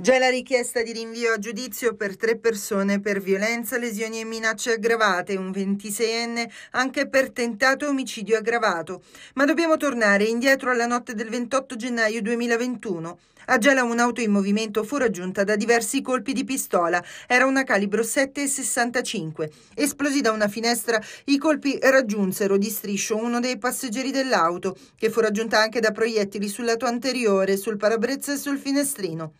Già la richiesta di rinvio a giudizio per tre persone per violenza, lesioni e minacce aggravate, un 26enne anche per tentato omicidio aggravato. Ma dobbiamo tornare indietro alla notte del 28 gennaio 2021. A Gela un'auto in movimento fu raggiunta da diversi colpi di pistola. Era una calibro 7,65. Esplosi da una finestra, i colpi raggiunsero di striscio uno dei passeggeri dell'auto, che fu raggiunta anche da proiettili sul lato anteriore, sul parabrezza e sul finestrino.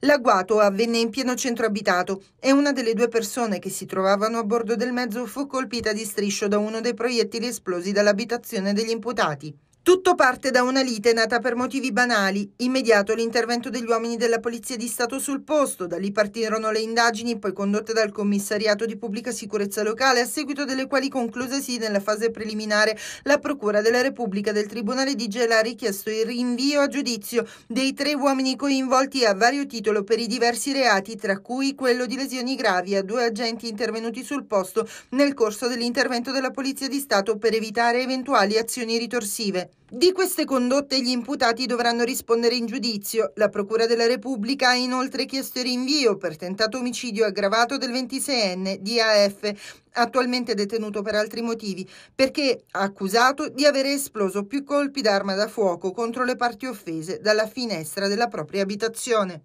L'agguato avvenne in pieno centro abitato e una delle due persone che si trovavano a bordo del mezzo fu colpita di striscio da uno dei proiettili esplosi dall'abitazione degli imputati. Tutto parte da una lite nata per motivi banali, immediato l'intervento degli uomini della Polizia di Stato sul posto, da lì partirono le indagini poi condotte dal Commissariato di Pubblica Sicurezza Locale, a seguito delle quali conclusasi nella fase preliminare la Procura della Repubblica del Tribunale di Gela ha richiesto il rinvio a giudizio dei tre uomini coinvolti a vario titolo per i diversi reati, tra cui quello di lesioni gravi a due agenti intervenuti sul posto nel corso dell'intervento della Polizia di Stato per evitare eventuali azioni ritorsive. Di queste condotte gli imputati dovranno rispondere in giudizio. La Procura della Repubblica ha inoltre chiesto il rinvio per tentato omicidio aggravato del 26enne di AF, attualmente detenuto per altri motivi, perché accusato di aver esploso più colpi d'arma da fuoco contro le parti offese dalla finestra della propria abitazione.